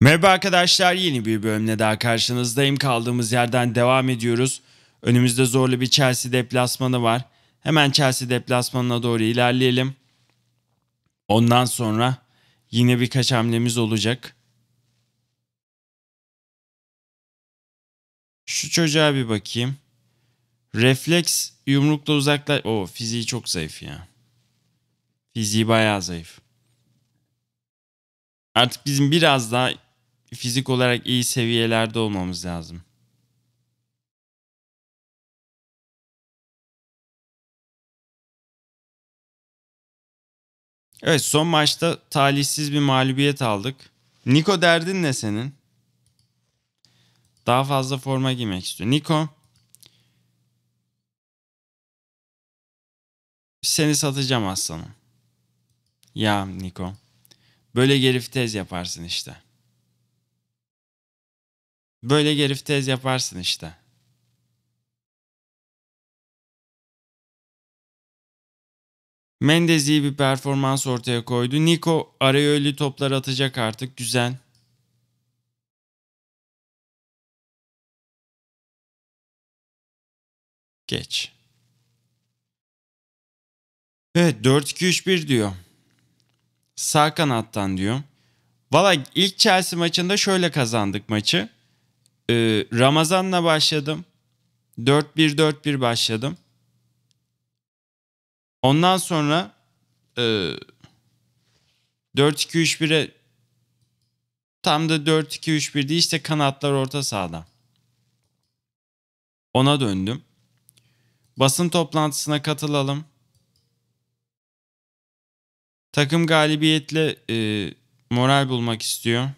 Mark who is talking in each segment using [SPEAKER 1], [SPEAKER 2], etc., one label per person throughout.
[SPEAKER 1] Merhaba arkadaşlar yeni bir bölümle daha karşınızdayım. Kaldığımız yerden devam ediyoruz. Önümüzde zorlu bir Chelsea deplasmanı var. Hemen Chelsea deplasmanına doğru ilerleyelim. Ondan sonra yine birkaç hamlemiz olacak. Şu çocuğa bir bakayım. Refleks yumrukla uzakla O fiziği çok zayıf ya. Fiziği bayağı zayıf.
[SPEAKER 2] Artık bizim biraz daha fizik olarak iyi seviyelerde olmamız lazım. Evet son maçta talihsiz bir mağlubiyet
[SPEAKER 1] aldık. Niko derdin ne senin? Daha fazla forma giymek istiyor. Niko seni satacağım aslanım. Ya Niko böyle geri
[SPEAKER 2] yaparsın işte. Böyle gerif tez yaparsın işte. Mendes iyi bir performans ortaya koydu. Nico araya öyle toplar atacak artık. Güzel. Geç. Evet 4-2-3-1 diyor. Sağ kanattan diyor.
[SPEAKER 1] Valla ilk Chelsea maçında şöyle kazandık maçı. Ee, Ramazan'la başladım. 4-1-4-1 başladım. Ondan sonra e, 4-2-3-1'e tam da 4-2-3-1 işte kanatlar orta sahada. Ona döndüm. Basın toplantısına katılalım.
[SPEAKER 2] Takım galibiyetle e, moral bulmak istiyor.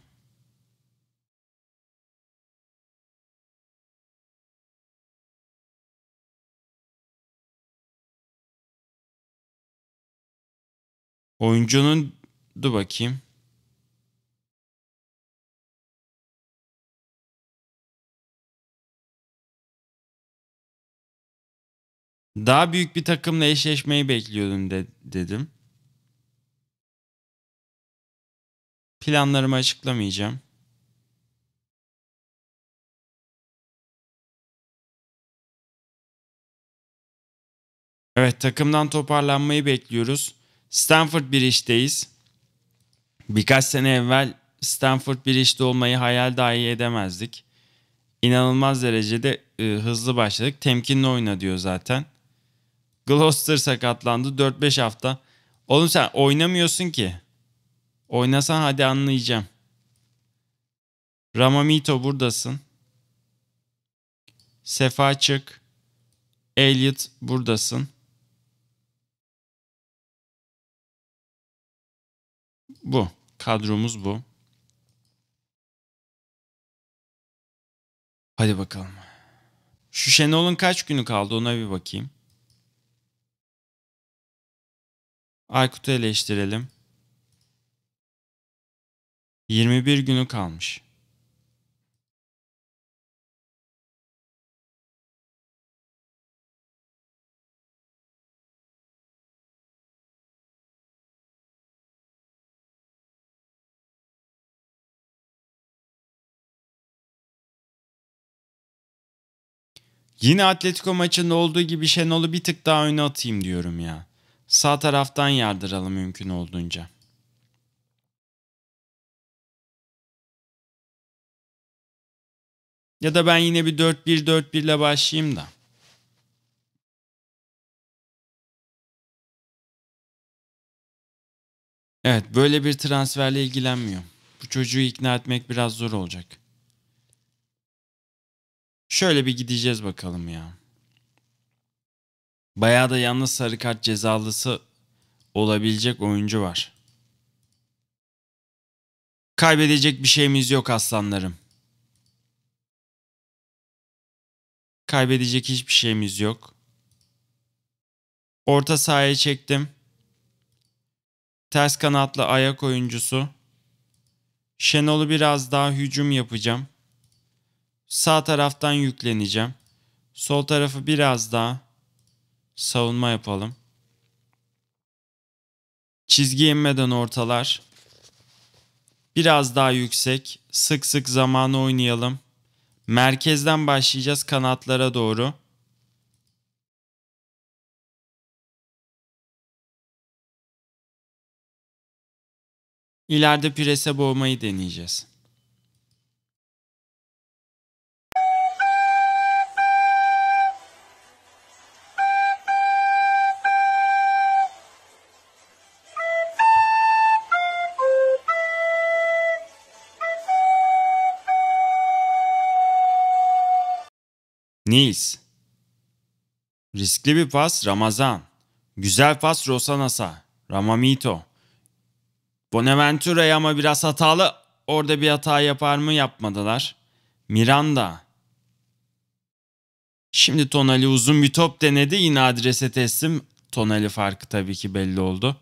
[SPEAKER 2] Oyuncunun dur bakayım. Daha büyük bir takımla eşleşmeyi bekliyordum de, dedim. Planlarımı açıklamayacağım. Evet takımdan
[SPEAKER 1] toparlanmayı bekliyoruz. Stanford bir işteyiz. Birkaç sene evvel Stanford bir işte olmayı hayal dahi edemezdik. İnanılmaz derecede e, hızlı başladık. Temkinli oyna diyor zaten. Gloucester sakatlandı 4-5 hafta. Oğlum sen oynamıyorsun ki. Oynasan hadi anlayacağım. Ramamito buradasın.
[SPEAKER 2] Sefa Çık. Elliot buradasın. bu. Kadromuz bu. Hadi bakalım. Şu Şenol'un kaç günü kaldı ona bir bakayım. Aykut'u eleştirelim. 21 günü kalmış. Yine Atletico maçında olduğu gibi Şenol'u bir tık daha öne atayım diyorum ya. Sağ taraftan yardıralım mümkün olduğunca. Ya da ben yine bir 4-1-4-1 ile başlayayım da. Evet böyle bir transferle ilgilenmiyorum. Bu çocuğu ikna etmek biraz zor olacak. Şöyle
[SPEAKER 1] bir gideceğiz bakalım ya. Bayağı da yalnız sarı kart cezalısı olabilecek oyuncu var. Kaybedecek bir şeyimiz yok aslanlarım. Kaybedecek hiçbir şeyimiz yok. Orta sahaya çektim. Ters kanatlı ayak oyuncusu. Şenol'u biraz daha hücum yapacağım. Sağ taraftan yükleneceğim. Sol tarafı biraz daha savunma yapalım. Çizgi inmeden ortalar. Biraz daha yüksek. Sık sık zamanı oynayalım. Merkezden başlayacağız
[SPEAKER 2] kanatlara doğru. İleride prese boğmayı deneyeceğiz.
[SPEAKER 1] Nils, Riskli bir pas Ramazan. Güzel pas Rosanasa. Ramamito. Bonaventura'ya ama biraz hatalı. Orada bir hata yapar mı yapmadılar. Miranda. Şimdi Tonali uzun bir top denedi. Yine adrese teslim. Tonali farkı tabii ki belli oldu.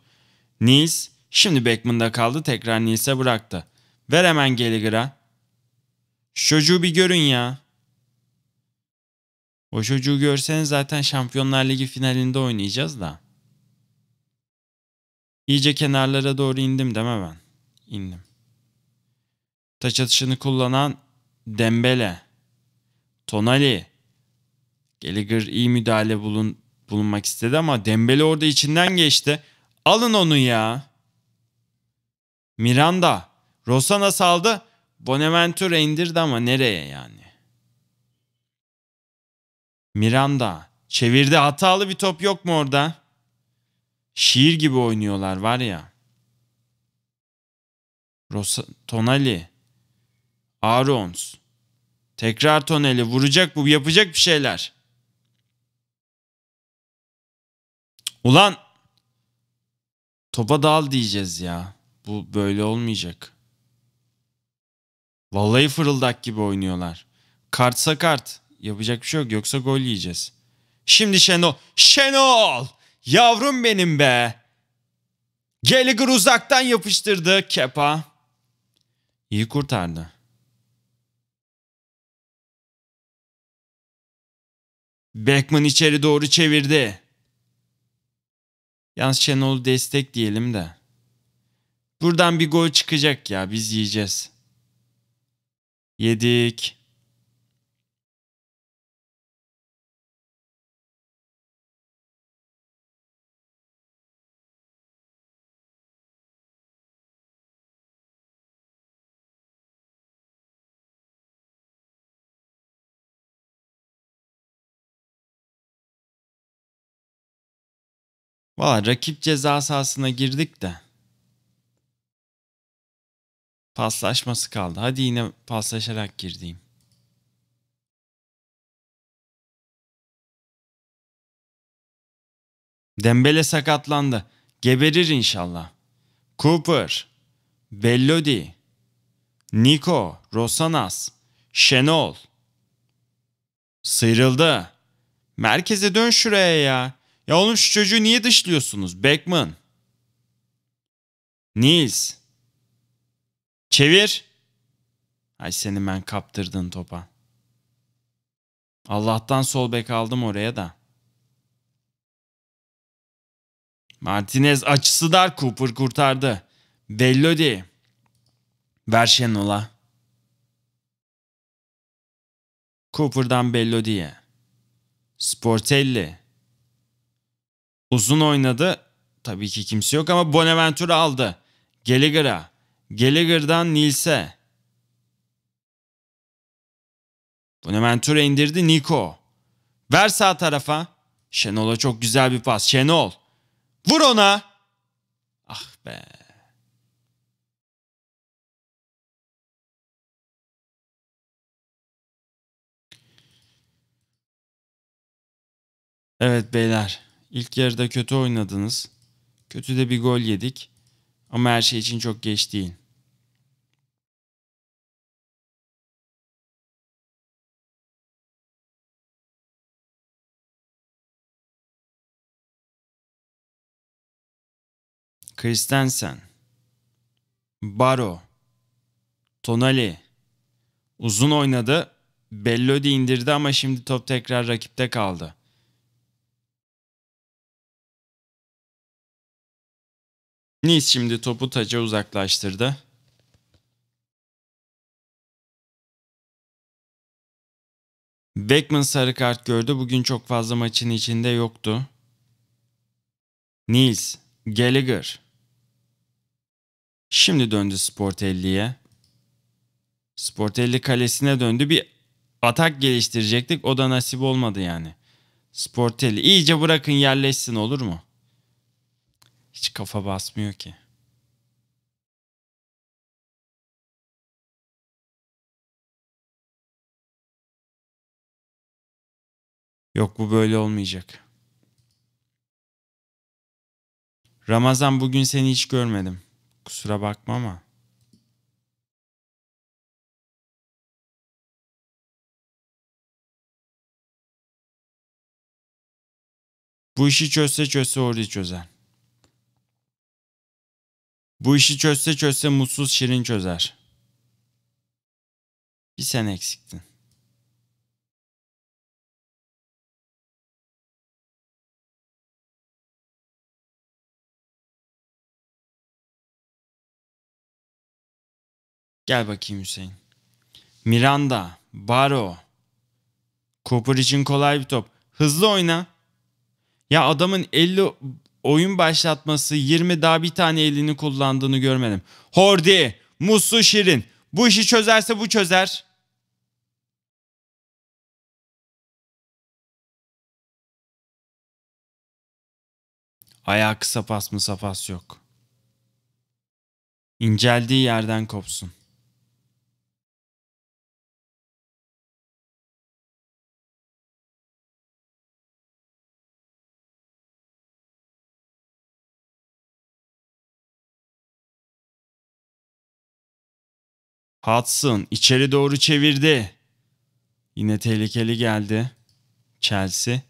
[SPEAKER 1] Nils şimdi Beckman'da kaldı. Tekrar Nils'e bıraktı. Ver hemen Gallagher'a. Şu çocuğu bir görün ya. O çocuğu görseniz zaten Şampiyonlar Ligi finalinde oynayacağız da. İyice kenarlara doğru indim deme ben. İndim. Taç atışını kullanan Dembele. Tonali. Gallagher iyi müdahale bulun, bulunmak istedi ama Dembele orada içinden geçti. Alın onu ya. Miranda. Rosana saldı. Bonaventure indirdi ama nereye yani? Miranda. Çevirdi hatalı bir top yok mu orada? Şiir gibi oynuyorlar var ya. Rosa, Tonali. Arons. Tekrar Tonali vuracak bu yapacak bir şeyler. Ulan topa dal diyeceğiz ya. Bu böyle olmayacak. Vallahi fırıldak gibi oynuyorlar. Kartsa kart. Yapacak bir şey yok yoksa gol yiyeceğiz. Şimdi Şenol. Şenol! Yavrum benim be. Gallagher uzaktan yapıştırdı Kepa.
[SPEAKER 2] İyi kurtardı. Beckman içeri doğru çevirdi.
[SPEAKER 1] Yalnız Şenol'u destek diyelim de. Buradan bir gol çıkacak ya biz
[SPEAKER 2] yiyeceğiz. Yedik. Valla rakip ceza sahasına girdik de. Paslaşması kaldı. Hadi yine paslaşarak girdiğim. Dembele sakatlandı. Geberir inşallah. Cooper, Bellodi,
[SPEAKER 1] Nico, Rosanas, Şenol. Sıyrıldı. Merkeze dön şuraya ya. Ya oğlum şu çocuğu niye dışlıyorsunuz? Beckman. Nils. Çevir. Ay seni ben kaptırdın topa. Allah'tan sol bek aldım oraya da. Martinez açısı dar Cooper kurtardı. Bellodi. Ver Şenol'a. Cooper'dan Bellodi'ye. Sportelli. Uzun oynadı. Tabii ki kimse yok ama Bonaventura aldı. Gallagher'a. Gallagher'dan Nils'e. Bonaventura indirdi Niko. Ver sağ tarafa. Şenol'a çok güzel bir pas. Şenol.
[SPEAKER 2] Vur ona. Ah be. Evet beyler. İlk yarıda kötü oynadınız. Kötü de bir gol yedik. Ama her şey için çok geç değil. Kristensen, Baro,
[SPEAKER 1] Tonali uzun oynadı. Bellodi indirdi ama şimdi
[SPEAKER 2] top tekrar rakipte kaldı. Nice şimdi topu taca uzaklaştırdı. Beckman sarı kart gördü. Bugün çok fazla maçın içinde yoktu.
[SPEAKER 1] Nils, Gallagher. Şimdi döndü Sportelli'ye. Sportelli kalesine döndü. Bir atak geliştirecektik. O da nasip olmadı yani. Sportelli. iyice bırakın yerleşsin olur mu?
[SPEAKER 2] hiç kafa basmıyor ki. Yok bu böyle olmayacak. Ramazan bugün seni hiç görmedim. Kusura bakma ama. Bu işi çözse çözse orayı çözer. Bu işi çözse çözse mutsuz Şirin çözer. Bir sen eksiktin. Gel bakayım Hüseyin. Miranda, Baro.
[SPEAKER 1] Cooper için kolay bir top. Hızlı oyna. Ya adamın 50 oyun başlatması 20 daha bir tane elini kullandığını görmedim. Hordi, Musu
[SPEAKER 2] Şirin bu işi çözerse bu çözer. Ayağı kısa pas mı sapas yok. İnceldiği yerden kopsun. Hudson içeri doğru çevirdi. Yine tehlikeli geldi.
[SPEAKER 1] Chelsea.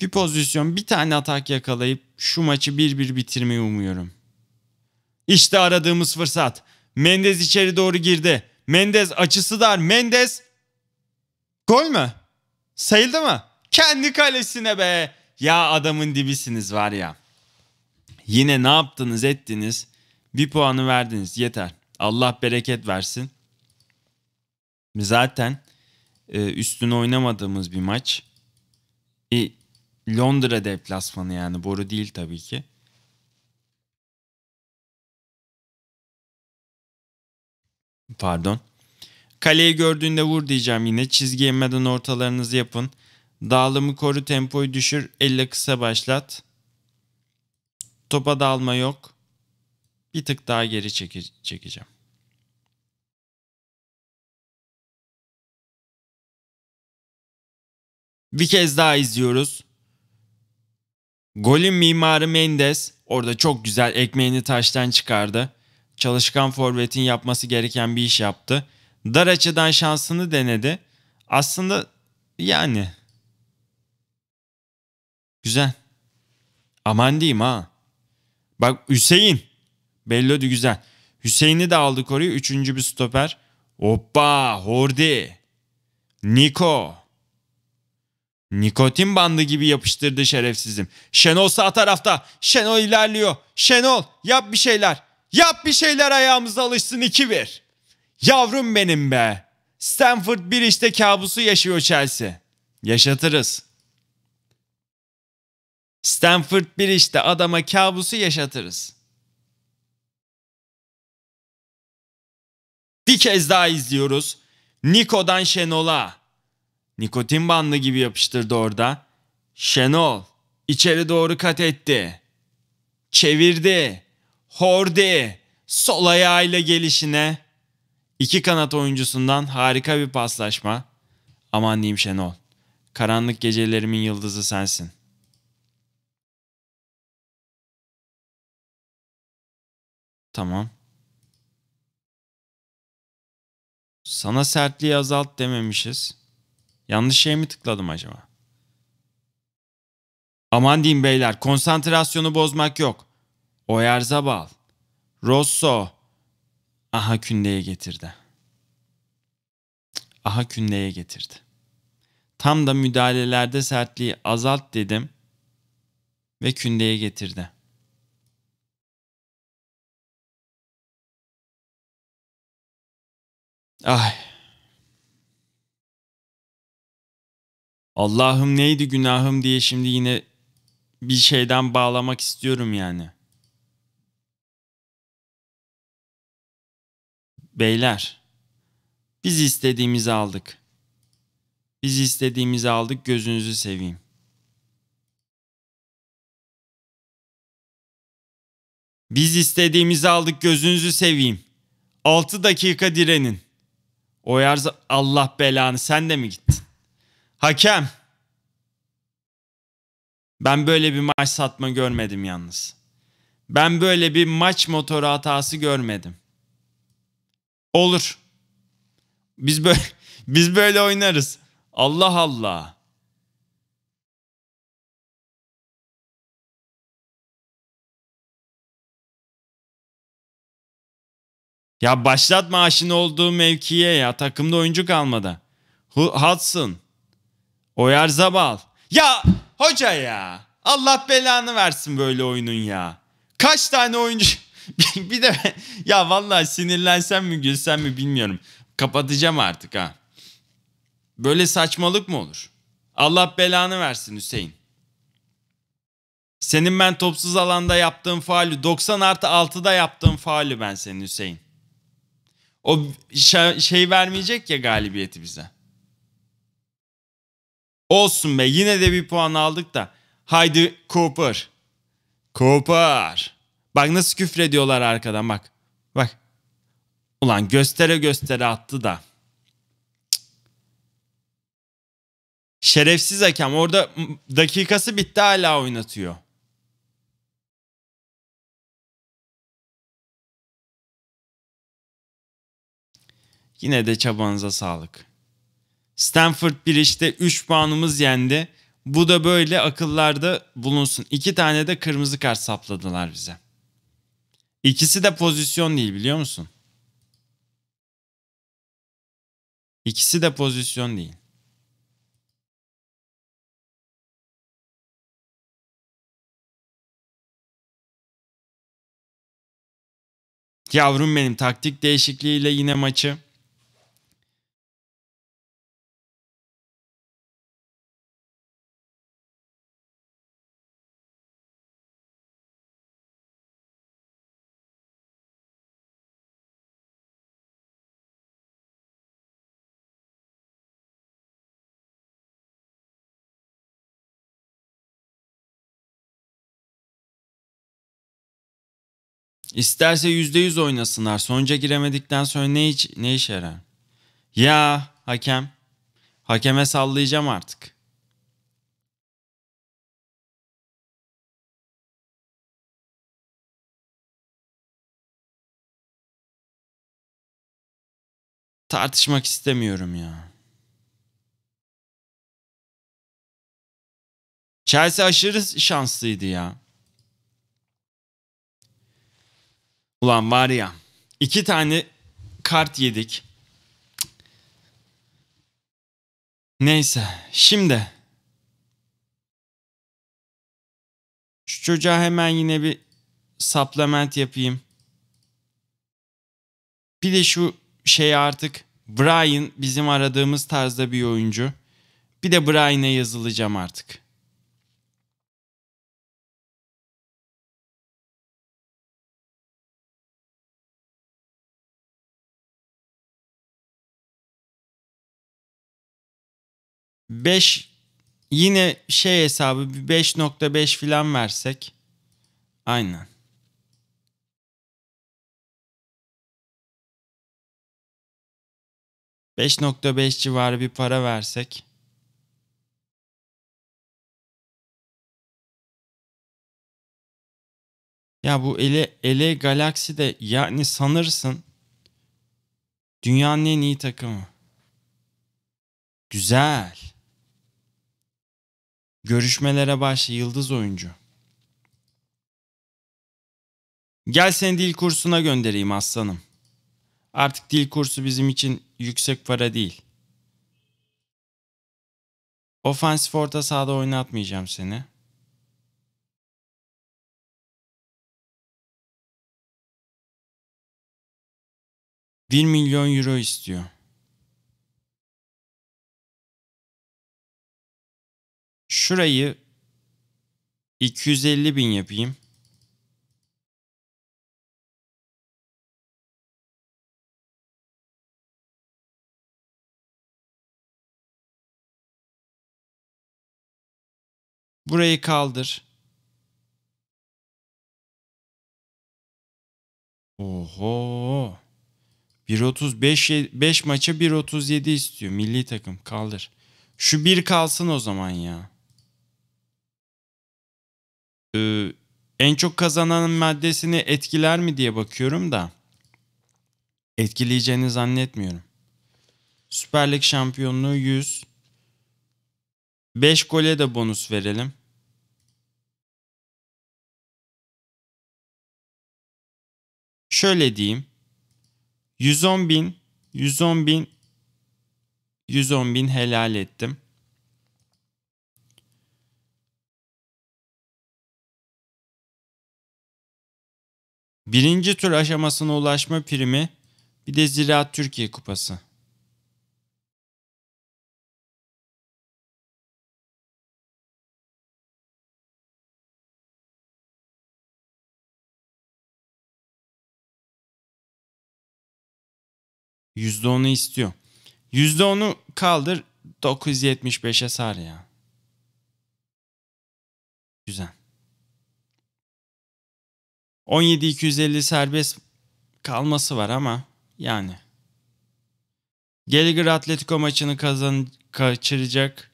[SPEAKER 1] Bir pozisyon bir tane atak yakalayıp şu maçı bir bir bitirmeyi umuyorum. İşte aradığımız fırsat. Mendez içeri doğru girdi. Mendez açısı dar. Mendez gol mü? Sayıldı mı? Kendi kalesine be. Ya adamın dibisiniz var ya. Yine ne yaptınız ettiniz. Bir puanı verdiniz yeter. Allah bereket versin. Zaten e, üstüne oynamadığımız bir maç. E, Londra deplasmanı yani boru değil tabii ki. Pardon. Kaleyi gördüğünde vur diyeceğim yine. Çizgi yemeden ortalarınızı yapın. Dağılımı koru, tempoyu düşür, elle kısa başlat.
[SPEAKER 2] Topa dalma yok bir tık daha geri çeke çekeceğim. Bir kez daha izliyoruz. Golün
[SPEAKER 1] mimarı Mendes orada çok güzel ekmeğini taştan çıkardı. Çalışkan forvetin yapması gereken bir iş yaptı. Dar açıdan şansını denedi. Aslında yani güzel. Aman diyeyim ha. Bak Hüseyin Bellodi güzel. Hüseyin'i de aldık oraya. Üçüncü bir stoper. Hoppa Hordi. Niko. Nikotin bandı gibi yapıştırdı şerefsizim. Şenol sağ tarafta. Şenol ilerliyor. Şenol yap bir şeyler. Yap bir şeyler ayağımıza alışsın 2-1. Yavrum benim be. Stanford bir işte kabusu yaşıyor Chelsea. Yaşatırız. Stanford bir işte adama kabusu yaşatırız. Bir kez daha izliyoruz. Niko'dan Şenol'a. Nikotin bandı gibi yapıştırdı orada. Şenol içeri doğru kat etti. Çevirdi. Hordi. Sol ayağıyla gelişine. İki kanat oyuncusundan harika bir paslaşma. Aman diyeyim
[SPEAKER 2] Şenol. Karanlık gecelerimin yıldızı sensin. Tamam. Sana sertliği azalt dememişiz.
[SPEAKER 1] Yanlış şey mi tıkladım acaba? Aman diyeyim beyler konsantrasyonu bozmak yok. Oyer Zabal. Rosso. Aha kündeye getirdi. Aha kündeye getirdi. Tam da müdahalelerde sertliği azalt dedim ve kündeye
[SPEAKER 2] getirdi. Ay. Allah'ım neydi günahım diye şimdi yine bir şeyden
[SPEAKER 1] bağlamak istiyorum yani. Beyler, biz istediğimizi aldık. Biz
[SPEAKER 2] istediğimizi aldık, gözünüzü seveyim. Biz istediğimizi aldık, gözünüzü seveyim.
[SPEAKER 1] 6 dakika direnin. O Allah belanı sen de mi gittin? Hakem. Ben böyle bir maç satma görmedim yalnız. Ben böyle bir maç motoru hatası görmedim.
[SPEAKER 2] Olur. Biz böyle biz böyle oynarız. Allah Allah. Ya başlatma aşina olduğu mevkiye ya takımda oyuncu kalmadı. Hudson.
[SPEAKER 1] Oyar Zabal. Ya hoca ya. Allah belanı versin böyle oyunun ya. Kaç tane oyuncu... bir de ya vallahi sinirlensem mi gülsem mi bilmiyorum. Kapatacağım artık ha. Böyle saçmalık mı olur? Allah belanı versin Hüseyin. Senin ben topsuz alanda yaptığın faali 90 artı 6'da yaptığın faali ben senin Hüseyin. O şey vermeyecek ya galibiyeti bize. Olsun be yine de bir puan aldık da. Haydi Cooper. Cooper. Bak nasıl küfrediyorlar arkadan bak. Bak. Ulan göstere göstere attı da.
[SPEAKER 2] Şerefsiz hakem orada dakikası bitti hala oynatıyor. Yine de çabanıza sağlık. Stanford bir işte
[SPEAKER 1] 3 puanımız yendi. Bu da böyle akıllarda bulunsun. İki tane de kırmızı kart sapladılar bize. İkisi de pozisyon değil biliyor musun?
[SPEAKER 2] İkisi de pozisyon değil. Yavrum benim taktik değişikliğiyle yine maçı İsterse yüzde yüz oynasınlar. Sonuca giremedikten
[SPEAKER 1] sonra ne, iç, ne işe yarar? Ya hakem. Hakeme sallayacağım
[SPEAKER 2] artık. Tartışmak istemiyorum ya. Chelsea aşırı şanslıydı ya.
[SPEAKER 1] Ulan var ya. iki tane
[SPEAKER 2] kart yedik. Neyse. Şimdi. Şu çocuğa
[SPEAKER 1] hemen yine bir supplement yapayım. Bir de şu şey artık Brian bizim aradığımız tarzda bir oyuncu.
[SPEAKER 2] Bir de Brian'e yazılacağım artık. 5 yine şey hesabı 5.5 filan versek. Aynen. Beş nokta beş civarı bir para versek. Ya bu ele ele galaksi de yani sanırsın
[SPEAKER 1] dünyanın en iyi takımı. Güzel. Görüşmelere başla yıldız oyuncu. Gel seni dil kursuna göndereyim aslanım. Artık dil kursu bizim için yüksek para değil.
[SPEAKER 2] Ofansif orta sahada oynatmayacağım seni. Bir milyon euro istiyor. Şurayı 250 bin yapayım. Burayı kaldır. Oho.
[SPEAKER 1] 1.35 5 maça 1.37 istiyor milli takım kaldır. Şu bir kalsın o zaman ya e, en çok kazanan maddesini etkiler mi diye bakıyorum da etkileyeceğini zannetmiyorum. Süper Lig şampiyonluğu 100.
[SPEAKER 2] 5 gole de bonus verelim. Şöyle diyeyim.
[SPEAKER 1] 110 bin, 110 bin, 110 bin helal ettim.
[SPEAKER 2] Birinci tur aşamasına ulaşma primi bir de Ziraat Türkiye Kupası. %10'u istiyor. %10'u kaldır 975'e
[SPEAKER 1] sar ya. Güzel. 17-250 serbest kalması var ama yani. Gallagher Atletico maçını kazan kaçıracak.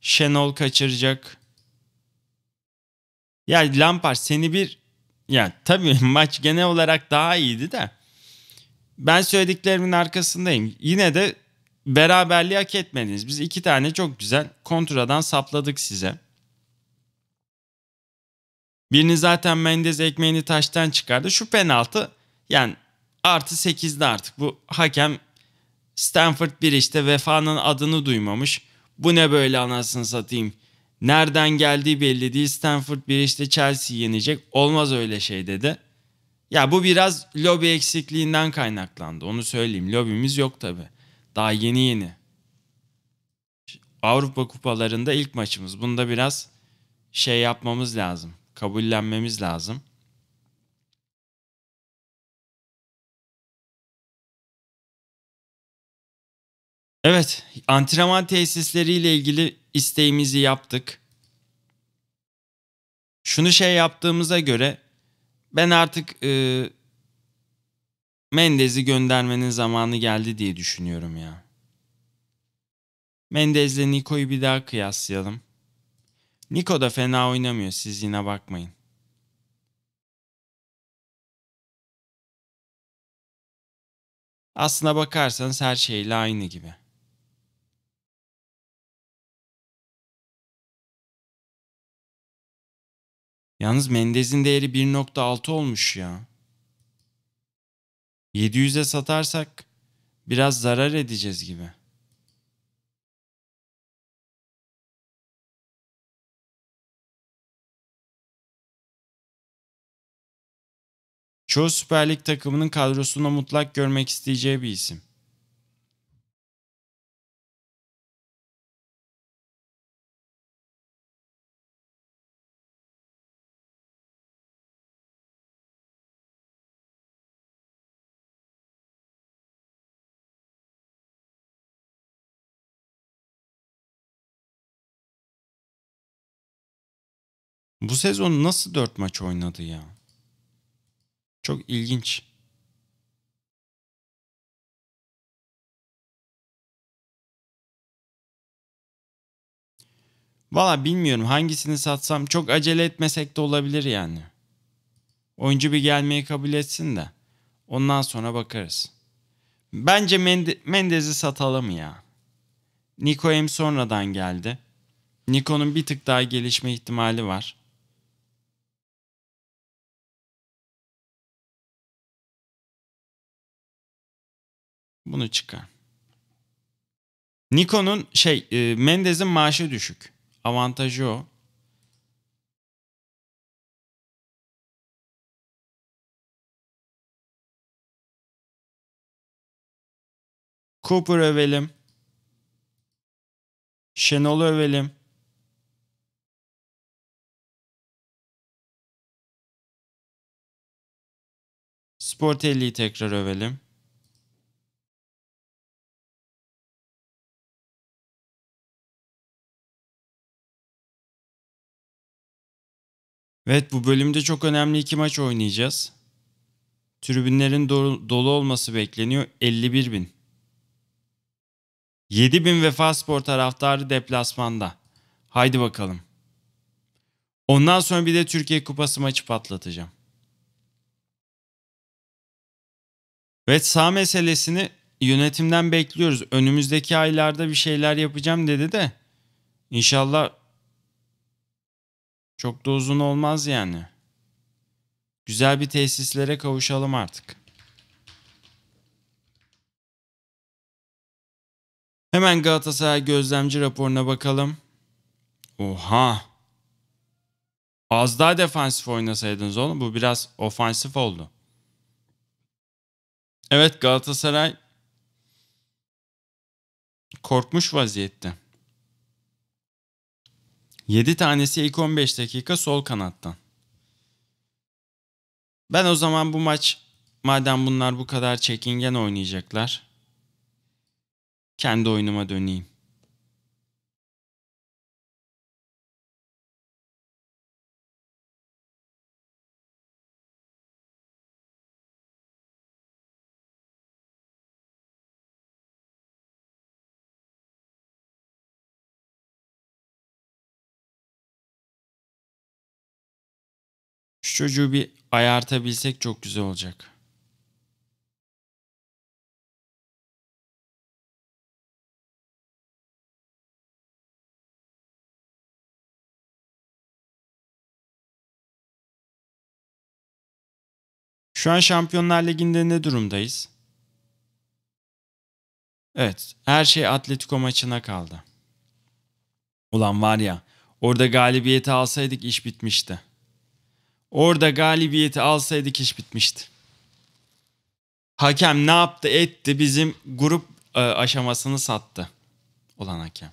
[SPEAKER 1] Şenol kaçıracak. Ya yani Lampard seni bir ya tabii maç genel olarak daha iyiydi de ben söylediklerimin arkasındayım. Yine de beraberliği hak etmediniz. Biz iki tane çok güzel kontradan sapladık size. Birini zaten Mendez ekmeğini taştan çıkardı. Şu penaltı yani artı 8'de artık. Bu hakem Stanford bir işte vefanın adını duymamış. Bu ne böyle anasını satayım. Nereden geldiği belli değil. Stanford bir işte Chelsea yenecek. Olmaz öyle şey dedi. Ya bu biraz lobi eksikliğinden kaynaklandı. Onu söyleyeyim. Lobimiz yok tabi. Daha yeni yeni. Avrupa kupalarında ilk maçımız. Bunda biraz şey yapmamız lazım kabullenmemiz
[SPEAKER 2] lazım. Evet, antrenman tesisleriyle ilgili isteğimizi yaptık. Şunu şey yaptığımıza
[SPEAKER 1] göre ben artık e, Mendez'i göndermenin zamanı geldi diye düşünüyorum ya. Mendez'le Niko'yu
[SPEAKER 2] bir daha kıyaslayalım. Niko da fena oynamıyor siz yine bakmayın. Aslına bakarsanız her şeyle aynı gibi. Yalnız Mendez'in değeri 1.6 olmuş ya. 700'e
[SPEAKER 1] satarsak
[SPEAKER 2] biraz zarar edeceğiz gibi. Çoğu Süper Lig takımının kadrosunda mutlak görmek isteyeceği bir isim. Bu sezon nasıl 4 maç oynadı ya? Çok ilginç. Valla bilmiyorum hangisini satsam çok acele etmesek de olabilir yani.
[SPEAKER 1] Oyuncu bir gelmeyi kabul etsin de ondan sonra bakarız. Bence Mende Mendez'i satalım ya. Nico hem sonradan
[SPEAKER 2] geldi. Nico'nun bir tık daha gelişme ihtimali var. Bunu çıkar. Nikon'un şey e, Mendez'in maaşı düşük. Avantajı o. Cooper övelim. Şenol'u övelim. Sport 50'yi tekrar övelim. Evet bu bölümde çok önemli iki maç oynayacağız. Tribünlerin do- dolu olması bekleniyor
[SPEAKER 1] 51 bin. 7 bin Vefa Spor taraftarı deplasmanda. Haydi bakalım. Ondan sonra bir de Türkiye Kupası maçı patlatacağım. Evet sağ meselesini yönetimden bekliyoruz. Önümüzdeki aylarda bir şeyler yapacağım dedi de İnşallah. Çok da uzun olmaz yani. Güzel bir tesislere kavuşalım artık. Hemen Galatasaray gözlemci raporuna bakalım. Oha. Az daha defansif oynasaydınız oğlum. Bu biraz ofansif oldu. Evet Galatasaray korkmuş vaziyette. 7 tanesi ilk 15 dakika sol kanattan. Ben o zaman bu maç madem bunlar bu kadar çekingen
[SPEAKER 2] oynayacaklar kendi oyunuma döneyim. çocuğu bir ayartabilsek çok güzel olacak. Şu an Şampiyonlar Ligi'nde ne durumdayız?
[SPEAKER 1] Evet, her şey Atletico maçına kaldı. Ulan var ya, orada galibiyeti alsaydık iş bitmişti. Orada galibiyeti alsaydı iş bitmişti. Hakem ne yaptı etti
[SPEAKER 2] bizim grup e, aşamasını sattı. Olan hakem.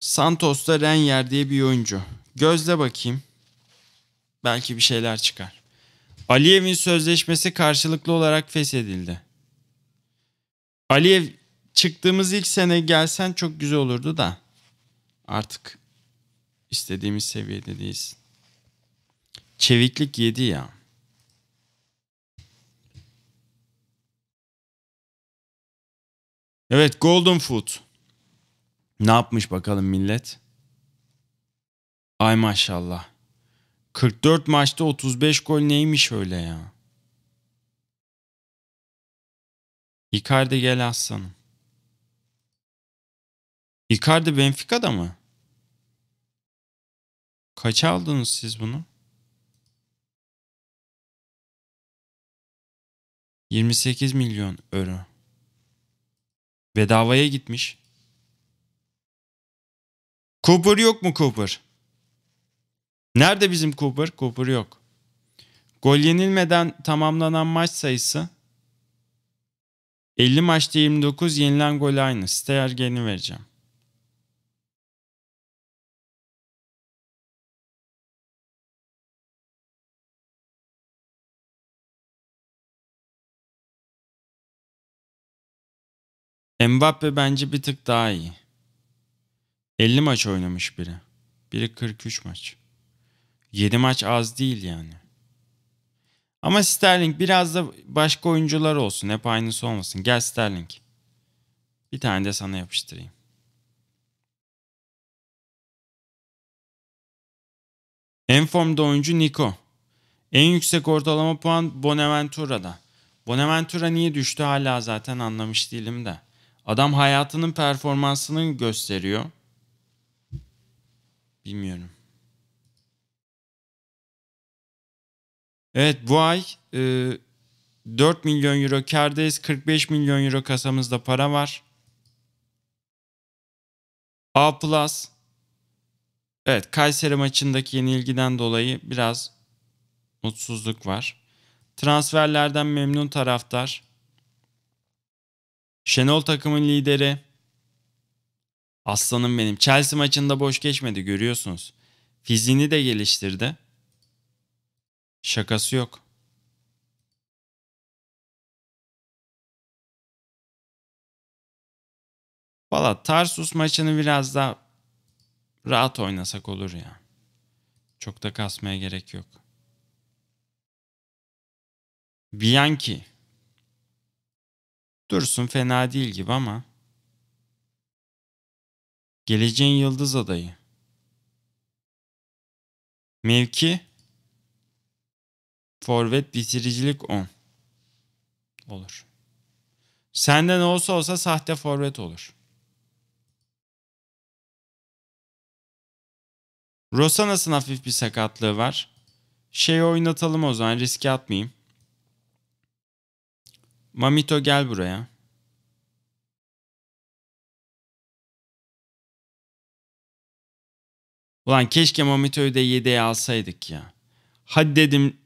[SPEAKER 2] Santos'ta Renyer diye bir oyuncu. Gözle bakayım. Belki bir şeyler
[SPEAKER 1] çıkar. Aliyev'in sözleşmesi karşılıklı olarak feshedildi. Aliyev çıktığımız ilk sene gelsen çok güzel olurdu da artık istediğimiz seviyede değiliz. Çeviklik yedi ya. Evet Golden Foot. Ne yapmış bakalım millet? Ay maşallah. 44 maçta 35 gol neymiş öyle ya? Icardi gel aslanım. Icardi Benfica'da mı?
[SPEAKER 2] Kaça aldınız siz bunu? 28 milyon euro. Bedavaya gitmiş.
[SPEAKER 1] Cooper yok mu Cooper? Nerede bizim Cooper? Cooper yok. Gol yenilmeden tamamlanan maç sayısı
[SPEAKER 2] 50 maçta 29 yenilen gol aynı. Steyer geni vereceğim. Mbappe bence bir tık daha iyi. 50 maç
[SPEAKER 1] oynamış biri. Biri 43 maç. 7 maç az değil yani. Ama Sterling biraz da başka oyuncular olsun. Hep aynısı olmasın. Gel
[SPEAKER 2] Sterling. Bir tane de sana yapıştırayım. En formda oyuncu Nico.
[SPEAKER 1] En yüksek ortalama puan Bonaventura'da. Bonaventura niye düştü hala zaten anlamış değilim de. Adam hayatının performansını gösteriyor. Bilmiyorum. Evet bu ay e, 4 milyon euro kardayız. 45 milyon euro kasamızda para var. A+. Evet Kayseri maçındaki yenilgiden dolayı biraz mutsuzluk var. Transferlerden memnun taraftar. Şenol takımın lideri. Aslanım benim. Chelsea maçında boş geçmedi görüyorsunuz. Fiziğini de geliştirdi.
[SPEAKER 2] Şakası yok. Valla Tarsus maçını biraz daha
[SPEAKER 1] rahat oynasak olur ya. Çok da kasmaya gerek yok.
[SPEAKER 2] Bianchi. Dursun fena değil gibi ama. Geleceğin yıldız
[SPEAKER 1] adayı. Mevki Forvet bitiricilik 10 olur. Senden olsa olsa sahte forvet olur. Rosanas'ın hafif bir sakatlığı var. Şey oynatalım
[SPEAKER 2] o zaman riske atmayayım. Mamito gel buraya. Ulan keşke Mamito'yu da yedeğe alsaydık ya. Hadi dedim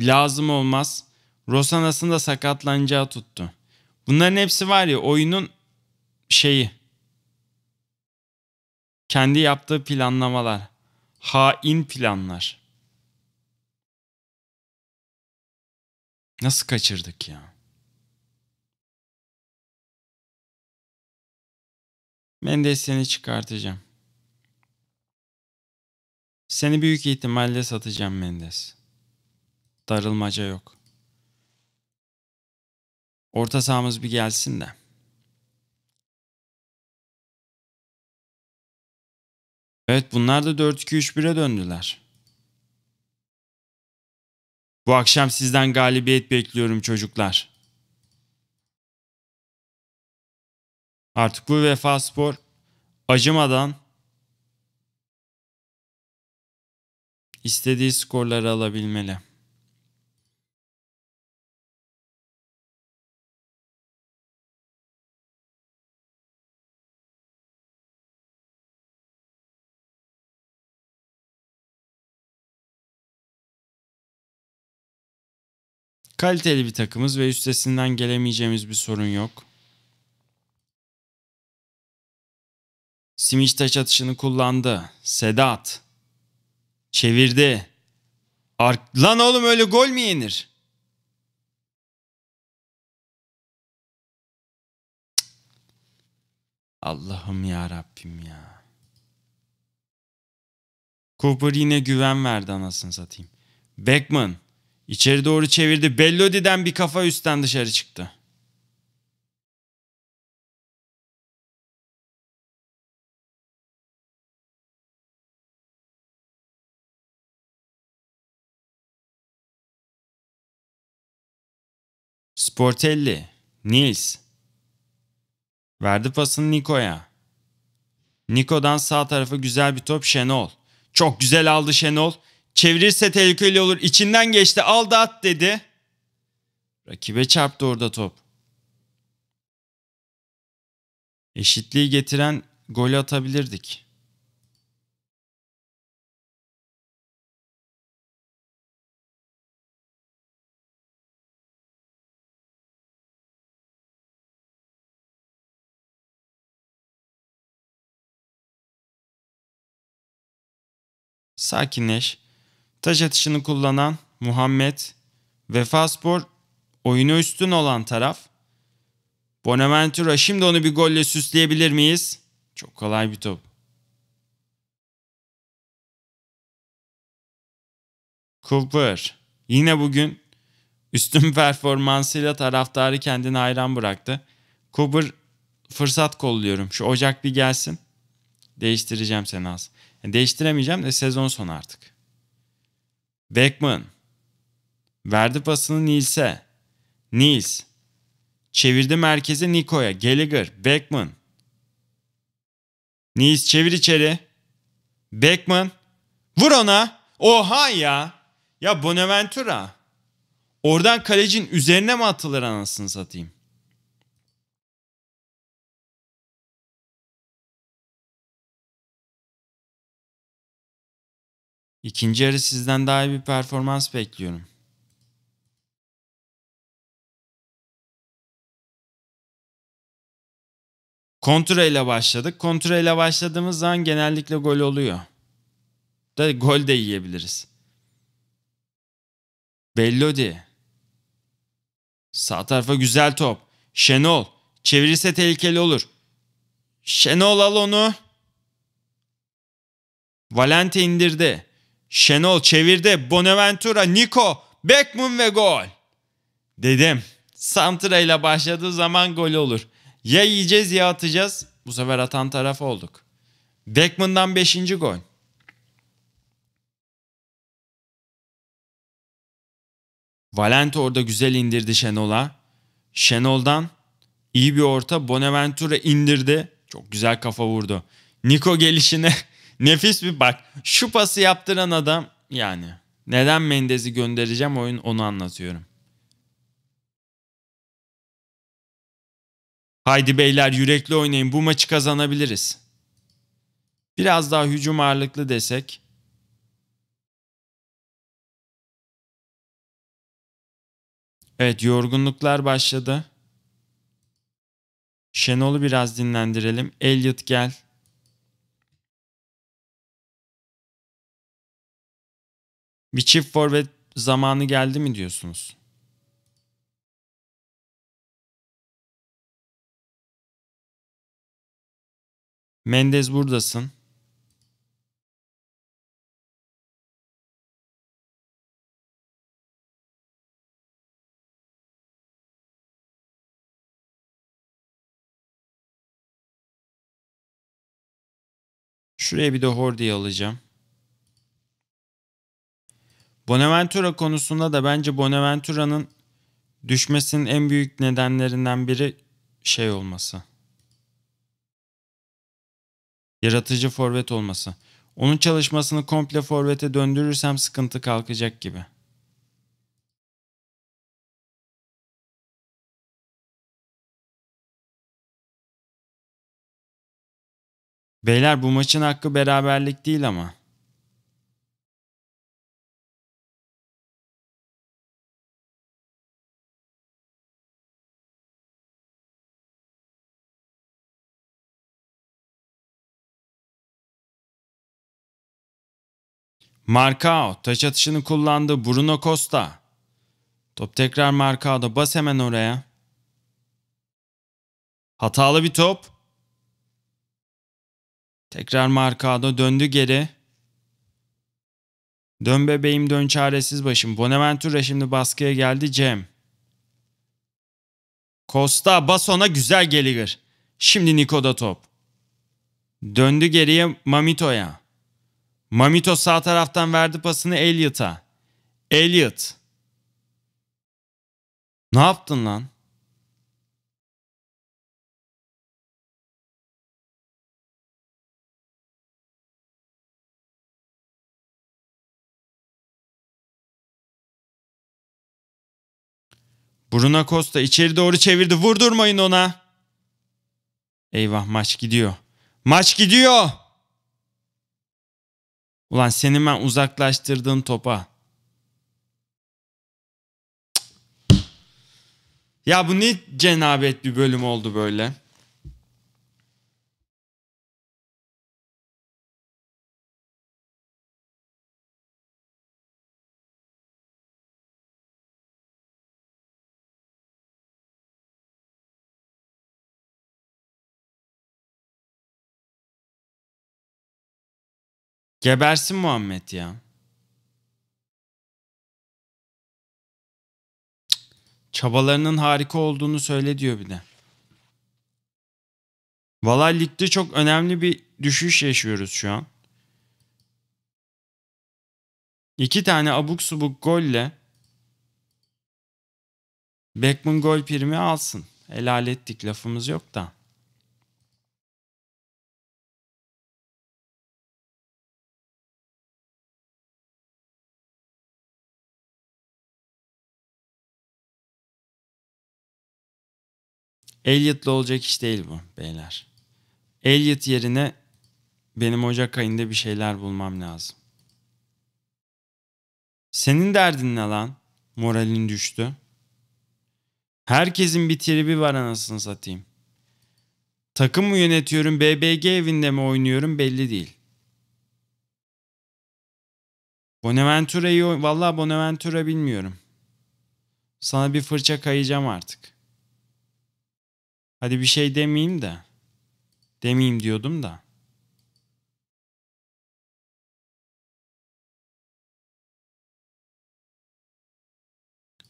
[SPEAKER 1] lazım olmaz. Rosanas'ın da sakatlanacağı tuttu. Bunların hepsi var ya oyunun şeyi. Kendi yaptığı planlamalar. Hain planlar.
[SPEAKER 2] Nasıl kaçırdık ya? Mendes seni çıkartacağım. Seni büyük ihtimalle satacağım Mendes. Darılmaca yok. Orta sahamız bir gelsin de. Evet bunlar da 4-2-3-1'e döndüler.
[SPEAKER 1] Bu akşam sizden galibiyet bekliyorum çocuklar.
[SPEAKER 2] Artık bu Vefa Spor acımadan istediği skorları alabilmeli. Kaliteli bir takımız ve üstesinden gelemeyeceğimiz bir sorun yok. Simiç taş atışını
[SPEAKER 1] kullandı. Sedat. Çevirdi. Ark Lan
[SPEAKER 2] oğlum öyle gol mü yenir? Allah'ım ya Rabbim ya.
[SPEAKER 1] Cooper yine güven verdi anasını satayım. Beckman
[SPEAKER 2] içeri doğru çevirdi. Bellodi'den bir kafa üstten dışarı çıktı. Sportelli, Nils. Verdi pasını Niko'ya. Niko'dan sağ
[SPEAKER 1] tarafa güzel bir top Şenol. Çok güzel aldı Şenol. Çevirirse tehlikeli olur. İçinden geçti. Al at dedi. Rakibe çarptı orada top.
[SPEAKER 2] Eşitliği getiren golü atabilirdik. sakinleş. Taş atışını kullanan
[SPEAKER 1] Muhammed. Vefaspor oyunu üstün olan taraf. Bonaventura şimdi onu bir golle süsleyebilir miyiz? Çok kolay bir top. Cooper yine bugün üstün performansıyla taraftarı kendini hayran bıraktı. Cooper fırsat kolluyorum. Şu Ocak bir gelsin. Değiştireceğim seni az. Değiştiremeyeceğim de sezon sonu artık. Beckman. Verdi pasını Nils'e. Nils. Çevirdi merkeze Niko'ya. Gallagher. Beckman. Nils çevir içeri. Beckman. Vur ona. Oha ya. Ya
[SPEAKER 2] Bonaventura. Oradan kalecin üzerine mi atılır anasını satayım? İkinci yarı sizden daha iyi bir performans bekliyorum. Kontra ile başladık. Kontra ile başladığımız zaman
[SPEAKER 1] genellikle gol oluyor. Da gol de yiyebiliriz. Bellodi. Sağ tarafa güzel top. Şenol. Çevirirse tehlikeli olur. Şenol al onu. Valente indirdi. Şenol çevirdi. Bonaventura, Nico, Beckman ve gol. Dedim. Santra ile başladığı zaman gol olur. Ya yiyeceğiz ya atacağız. Bu sefer atan taraf olduk. Beckman'dan 5. gol. Valente orada güzel indirdi Şenol'a. Şenol'dan iyi bir orta Bonaventura indirdi. Çok güzel kafa vurdu. Niko gelişine Nefis bir bak. Şu pası yaptıran adam yani. Neden Mendez'i göndereceğim oyun onu anlatıyorum. Haydi beyler yürekli oynayın bu maçı kazanabiliriz.
[SPEAKER 2] Biraz daha hücum ağırlıklı desek. Evet yorgunluklar başladı. Şenol'u biraz dinlendirelim. Elliot gel. Bir çift forvet zamanı geldi mi diyorsunuz? Mendez buradasın. Şuraya bir de Hordy'yi alacağım. Bonaventura
[SPEAKER 1] konusunda da bence Bonaventura'nın düşmesinin en büyük nedenlerinden biri şey olması. Yaratıcı forvet olması. Onun çalışmasını komple forvete döndürürsem sıkıntı kalkacak gibi.
[SPEAKER 2] Beyler bu maçın hakkı beraberlik değil ama. Marcao taç atışını kullandı Bruno
[SPEAKER 1] Costa. Top tekrar Marcao'da bas hemen oraya. Hatalı bir top. Tekrar Marcao'da döndü geri. Dön bebeğim dön çaresiz başım. Bonaventura şimdi baskıya geldi Cem. Costa bas ona güzel Gallagher. Şimdi Niko'da top. Döndü geriye Mamito'ya. Mamito sağ taraftan verdi pasını Elliot'a. Elliot.
[SPEAKER 2] Ne yaptın lan? Bruno Costa içeri doğru çevirdi. Vurdurmayın
[SPEAKER 1] ona. Eyvah maç gidiyor. Maç gidiyor. Ulan seni ben uzaklaştırdığım topa.
[SPEAKER 2] Ya bu ne cenabet bir bölüm oldu böyle. Gebersin Muhammed ya.
[SPEAKER 1] Çabalarının harika olduğunu söyle diyor bir de. Valla ligde çok önemli bir düşüş yaşıyoruz şu an. İki tane abuk subuk golle
[SPEAKER 2] Beckman gol primi alsın. El ettik lafımız yok da. Elliot'la olacak iş değil bu beyler. Elliot yerine benim Ocak
[SPEAKER 1] ayında bir şeyler bulmam lazım. Senin derdin ne lan? Moralin düştü. Herkesin bir tribi var anasını satayım. Takım mı yönetiyorum, BBG evinde mi oynuyorum belli değil. Bonaventura'yı, valla Bonaventura bilmiyorum. Sana bir fırça kayacağım artık.
[SPEAKER 2] Hadi bir şey demeyeyim de. Demeyeyim diyordum da.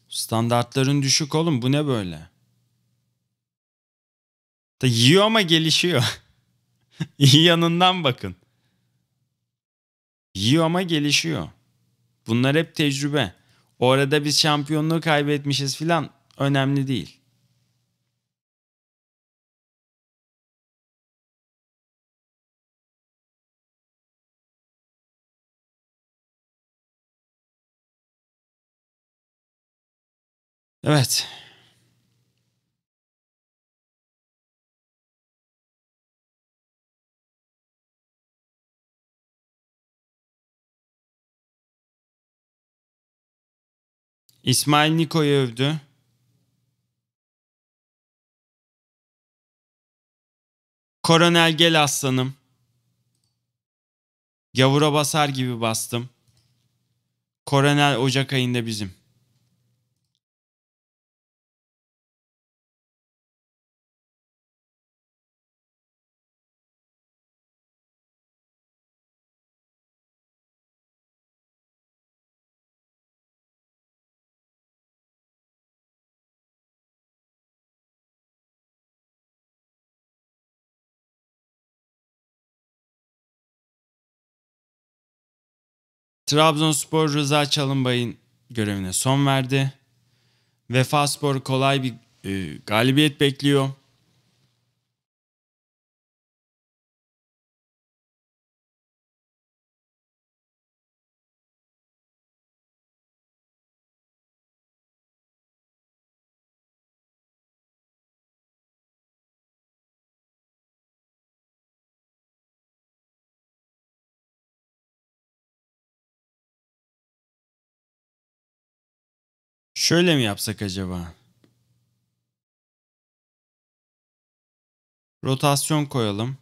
[SPEAKER 2] Standartların düşük oğlum bu ne böyle?
[SPEAKER 1] Da yiyor ama gelişiyor. İyi yanından bakın. Yiyor ama gelişiyor. Bunlar hep tecrübe.
[SPEAKER 2] Orada biz şampiyonluğu kaybetmişiz filan önemli değil. Evet. İsmail Niko'yu övdü. Koronel gel aslanım. Gavura basar gibi bastım. Koronel Ocak ayında bizim. Trabzonspor Rıza Çalınbay'ın görevine
[SPEAKER 1] son verdi. Vefaspor kolay bir e, galibiyet bekliyor.
[SPEAKER 2] Şöyle mi yapsak acaba? Rotasyon koyalım.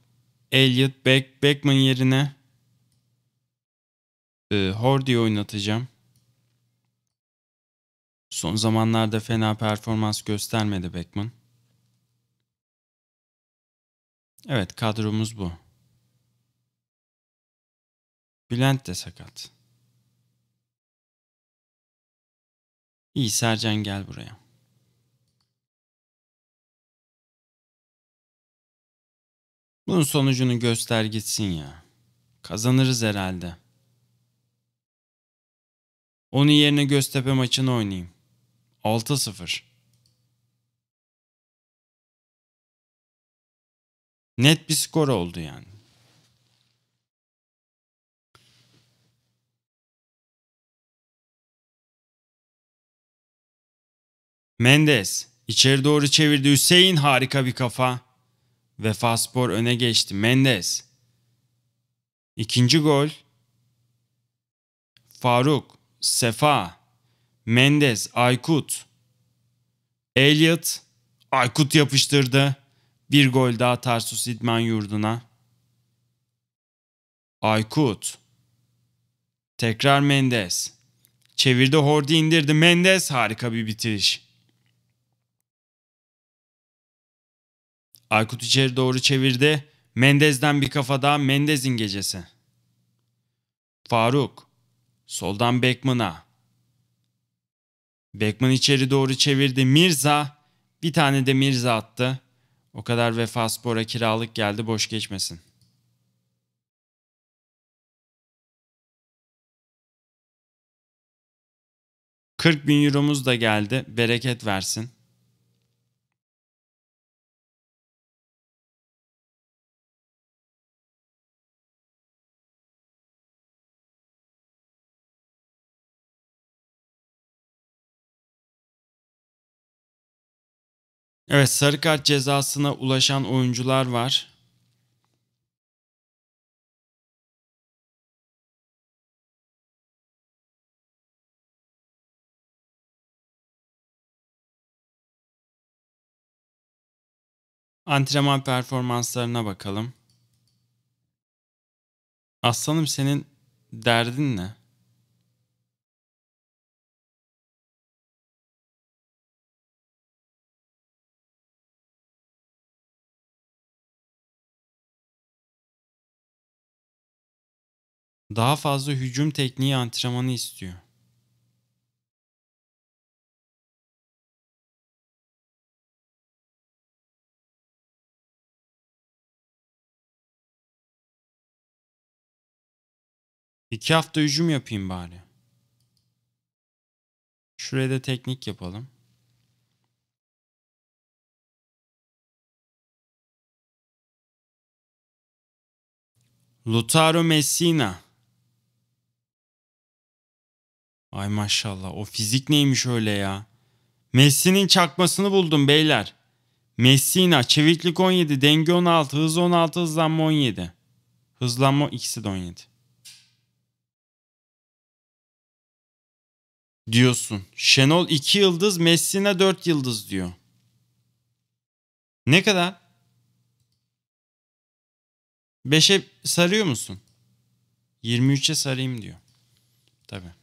[SPEAKER 2] Elliot Beck, Beckman yerine
[SPEAKER 1] e, Hordy'yi oynatacağım. Son zamanlarda fena performans göstermedi Beckman.
[SPEAKER 2] Evet kadromuz bu. Bülent de sakat. İyi Sercan gel buraya. Bunun sonucunu göster gitsin ya.
[SPEAKER 1] Kazanırız herhalde. Onun yerine Göztepe
[SPEAKER 2] maçını oynayayım. 6-0. Net bir skor oldu yani. Mendes içeri doğru çevirdi. Hüseyin harika
[SPEAKER 1] bir kafa. Ve Faspor öne geçti. Mendes. İkinci gol. Faruk. Sefa. Mendes. Aykut. Elliot. Aykut yapıştırdı. Bir gol daha Tarsus İdman Yurdu'na. Aykut. Tekrar Mendes. Çevirdi Hordi indirdi. Mendes harika bir bitiriş. Aykut içeri doğru çevirdi. Mendez'den bir kafa daha Mendez'in gecesi. Faruk. Soldan Beckman'a. Beckman içeri doğru çevirdi. Mirza. Bir tane de Mirza attı.
[SPEAKER 2] O kadar vefa spora kiralık geldi boş geçmesin. Kırk bin euromuz da geldi. Bereket versin. Evet sarı kart cezasına ulaşan oyuncular var. Antrenman performanslarına bakalım. Aslanım senin derdin ne? Daha fazla hücum tekniği antrenmanı istiyor. İki hafta hücum yapayım bari. Şuraya da teknik yapalım. Lutaro Messina Ay maşallah o fizik
[SPEAKER 1] neymiş öyle ya. Messi'nin çakmasını buldum beyler. Messina, çeviklik 17, denge 16, hız 16, hızlanma 17. Hızlanma ikisi de 17. Diyorsun. Şenol 2 yıldız, Messi'ne 4 yıldız diyor. Ne kadar? 5'e sarıyor musun?
[SPEAKER 2] 23'e sarayım diyor. Tabii.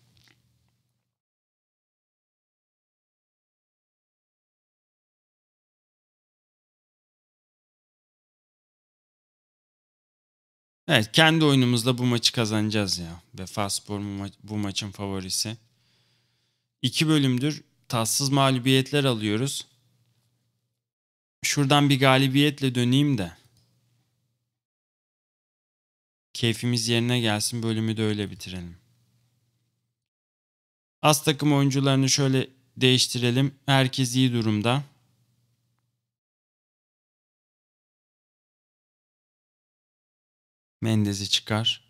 [SPEAKER 2] Evet kendi oyunumuzda
[SPEAKER 1] bu maçı kazanacağız ya. ve Faspor bu, bu maçın favorisi. İki bölümdür tatsız mağlubiyetler alıyoruz. Şuradan bir galibiyetle döneyim de. Keyfimiz yerine gelsin bölümü de öyle bitirelim. Az takım oyuncularını
[SPEAKER 2] şöyle değiştirelim. Herkes iyi durumda. Mendez'i çıkar.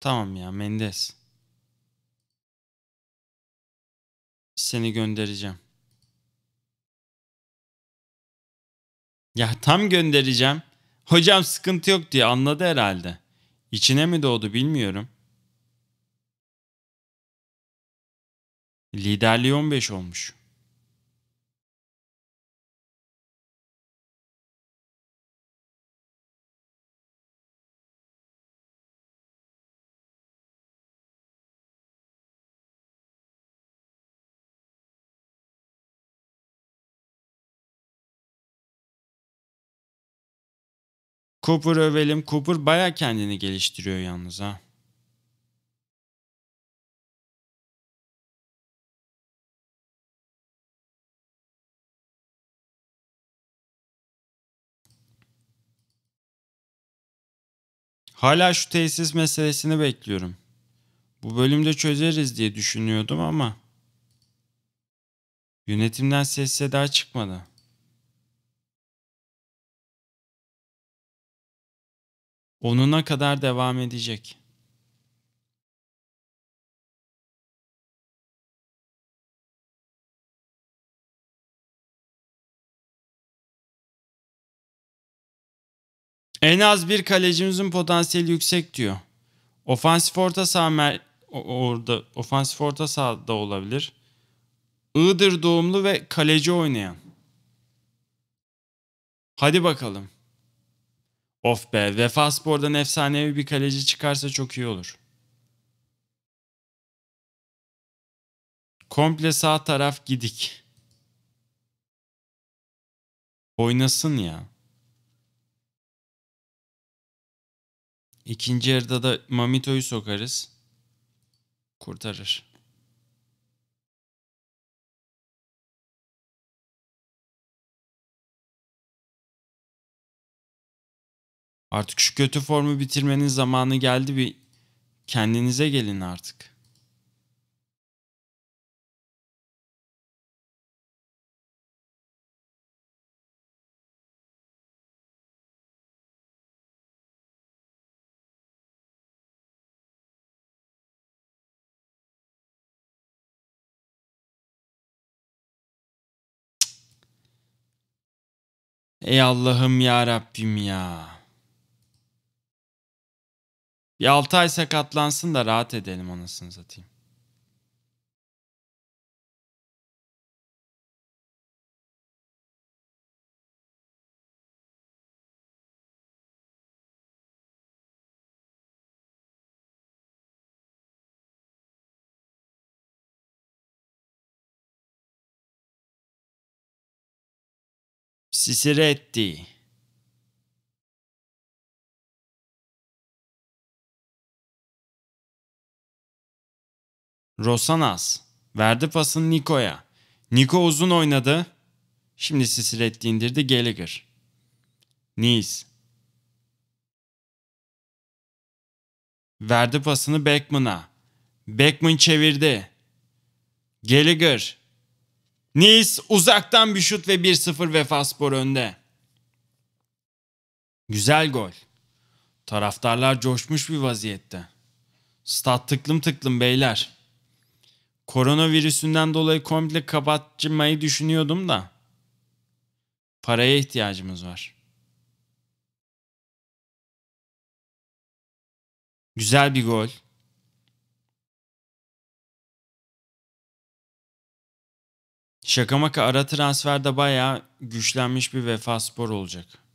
[SPEAKER 2] Tamam ya Mendes. Seni göndereceğim. Ya
[SPEAKER 1] tam göndereceğim. Hocam sıkıntı yok diye anladı herhalde. İçine mi doğdu
[SPEAKER 2] bilmiyorum. Liderliği 15 olmuş. Cooper övelim. Cooper baya kendini geliştiriyor yalnız ha. Hala şu tesis meselesini
[SPEAKER 1] bekliyorum. Bu bölümde çözeriz diye düşünüyordum ama
[SPEAKER 2] yönetimden ses seda çıkmadı. Onuna kadar devam edecek. En az bir kalecimizin potansiyeli yüksek diyor.
[SPEAKER 1] Ofansif orta saha mer orada ofansif orta sahada olabilir. Iğdır doğumlu ve kaleci oynayan. Hadi bakalım. Of be Vefa Spor'dan efsanevi bir kaleci çıkarsa çok iyi
[SPEAKER 2] olur. Komple sağ taraf gidik. Oynasın ya. İkinci yarıda da Mamito'yu sokarız. Kurtarır. Artık şu kötü formu bitirmenin zamanı geldi bir kendinize gelin artık. Ey Allah'ım ya Rabbim ya. Bir 6 ay sakatlansın da rahat edelim anasını satayım. Sisire Rosanas verdi pasını Niko'ya.
[SPEAKER 1] Niko uzun oynadı. Şimdi Sisiletti indirdi Gallagher. Nice. Verdi pasını Beckman'a. Beckman çevirdi. Gallagher. Nice uzaktan bir şut ve 1-0 Vefaspor önde. Güzel gol. Taraftarlar coşmuş bir vaziyette. Stat tıklım tıklım beyler. Koronavirüsünden dolayı komple kapatmayı düşünüyordum da. Paraya ihtiyacımız var.
[SPEAKER 2] Güzel bir gol. Şaka maka ara transferde bayağı güçlenmiş bir vefa spor olacak.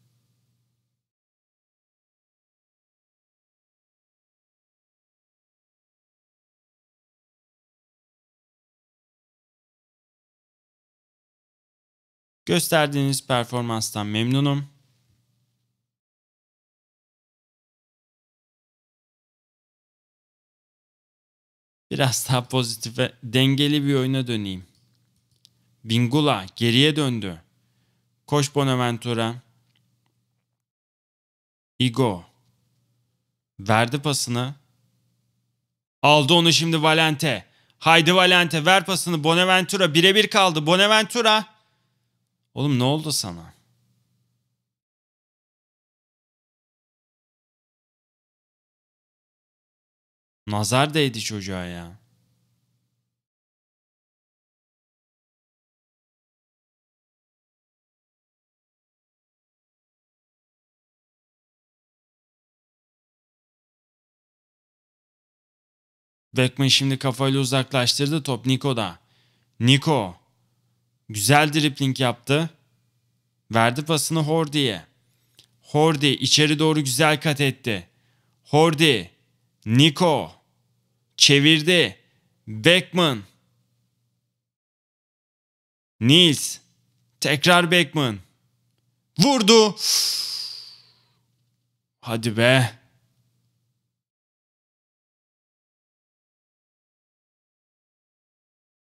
[SPEAKER 2] Gösterdiğiniz performanstan memnunum. Biraz daha pozitif ve dengeli bir oyuna döneyim.
[SPEAKER 1] Bingula geriye döndü. Koş Bonaventura. Igo. Verdi pasını. Aldı onu şimdi Valente. Haydi Valente ver pasını Bonaventura.
[SPEAKER 2] Birebir kaldı Bonaventura. Oğlum ne oldu sana? Nazar değdi çocuğa ya. Beckman şimdi kafayla uzaklaştırdı top Niko'da.
[SPEAKER 1] Niko Güzel dripling yaptı. Verdi pasını Hordy'ye. Hordy içeri doğru güzel kat etti. Hordy. Nico Çevirdi. Beckman. Nils. Tekrar Beckman. Vurdu.
[SPEAKER 2] Hadi be.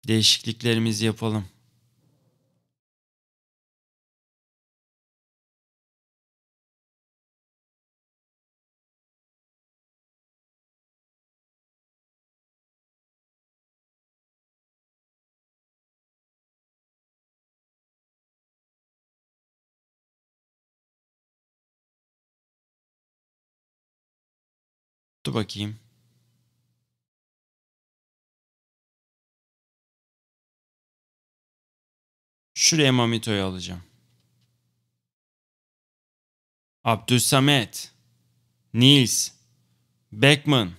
[SPEAKER 2] Değişikliklerimizi yapalım. Dur bakayım. Şuraya Mamito'yu alacağım.
[SPEAKER 1] Abdülsamet. Nils. Beckman.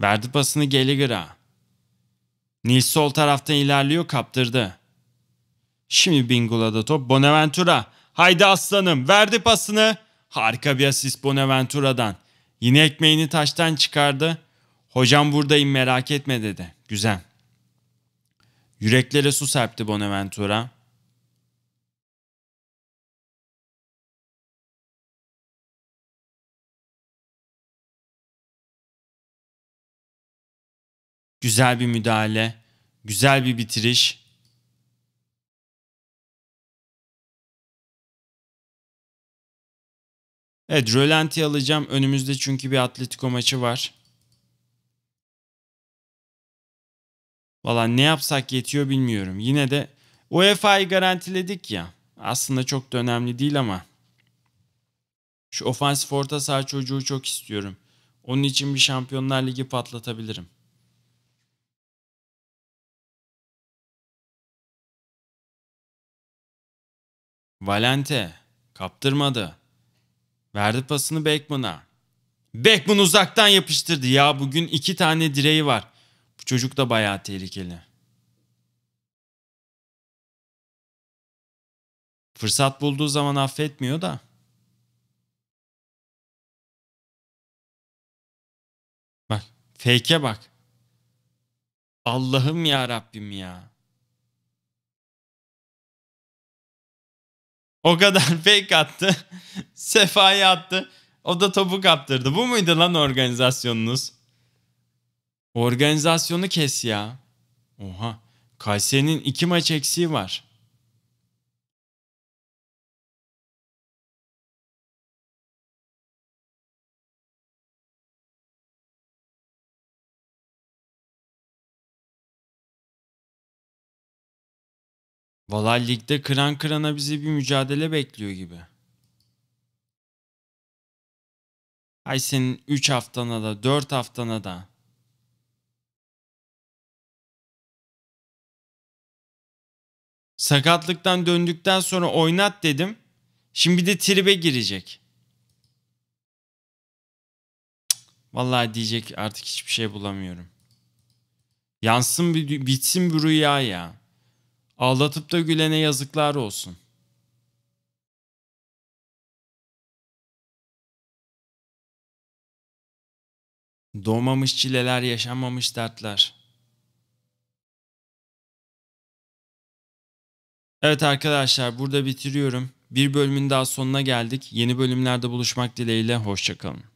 [SPEAKER 1] Verdi pasını Gallagher'a. Nils sol taraftan ilerliyor kaptırdı. Şimdi Bingula'da top Bonaventura. Haydi aslanım verdi pasını. Harika bir asist Bonaventura'dan. Yine ekmeğini taştan çıkardı. Hocam buradayım merak etme dedi. Güzel.
[SPEAKER 2] Yüreklere su serpti Bonaventura. Güzel bir müdahale, güzel bir bitiriş. Evet Rölanti alacağım. Önümüzde çünkü bir Atletico maçı var.
[SPEAKER 1] Valla ne yapsak yetiyor bilmiyorum. Yine de UEFA'yı garantiledik ya. Aslında çok da önemli değil ama. Şu ofansif orta saha çocuğu çok istiyorum.
[SPEAKER 2] Onun için bir Şampiyonlar Ligi patlatabilirim. Valente kaptırmadı. Verdi pasını Beckman'a.
[SPEAKER 1] Beckman uzaktan yapıştırdı. Ya bugün iki tane direği var. Bu çocuk da bayağı tehlikeli.
[SPEAKER 2] Fırsat bulduğu zaman affetmiyor da. Bak, fake'e bak. Allah'ım ya Rabbim ya.
[SPEAKER 1] O kadar fake attı. Sefa'yı attı. O da topu kaptırdı. Bu muydu lan organizasyonunuz? Organizasyonu kes ya.
[SPEAKER 2] Oha. Kayseri'nin iki maç eksiği var. Valla ligde kıran kırana bizi bir mücadele bekliyor gibi. Ay senin 3 haftana da 4 haftana da. Sakatlıktan döndükten sonra oynat dedim. Şimdi bir de tribe girecek.
[SPEAKER 1] Vallahi diyecek artık hiçbir şey bulamıyorum. Yansın bir,
[SPEAKER 2] bitsin bir rüya ya. Ağlatıp da gülene yazıklar olsun. Doğmamış çileler, yaşanmamış dertler.
[SPEAKER 1] Evet arkadaşlar burada bitiriyorum. Bir bölümün daha sonuna geldik. Yeni bölümlerde buluşmak dileğiyle. Hoşçakalın.